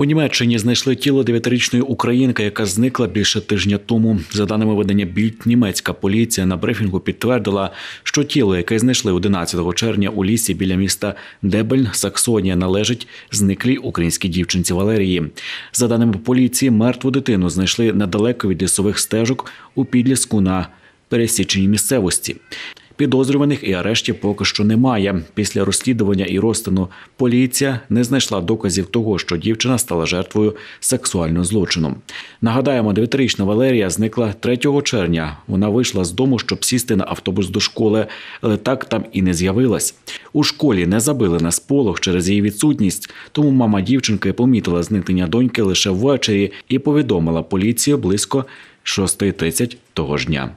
У Німеччині знайшли тіло дев'ятирічної українки, яка зникла більше тижня тому. За даними видання більд, німецька поліція на брифінгу підтвердила, що тіло, яке знайшли 11 червня у лісі біля міста Дебельн, Саксонія, належить зниклій українській дівчинці Валерії. За даними поліції, мертву дитину знайшли недалеко від лісових стежок у підліску на пересіченій місцевості. Підозрюваних і арешті поки що немає. Після розслідування і розтину поліція не знайшла доказів того, що дівчина стала жертвою сексуального злочину. Нагадаємо, дев'ятирічна Валерія зникла 3 червня. Вона вийшла з дому, щоб сісти на автобус до школи, але так там і не з'явилась. У школі не забили на сполох через її відсутність, тому мама дівчинки помітила зникнення доньки лише ввечері і повідомила поліцію близько 6.30 того ж дня.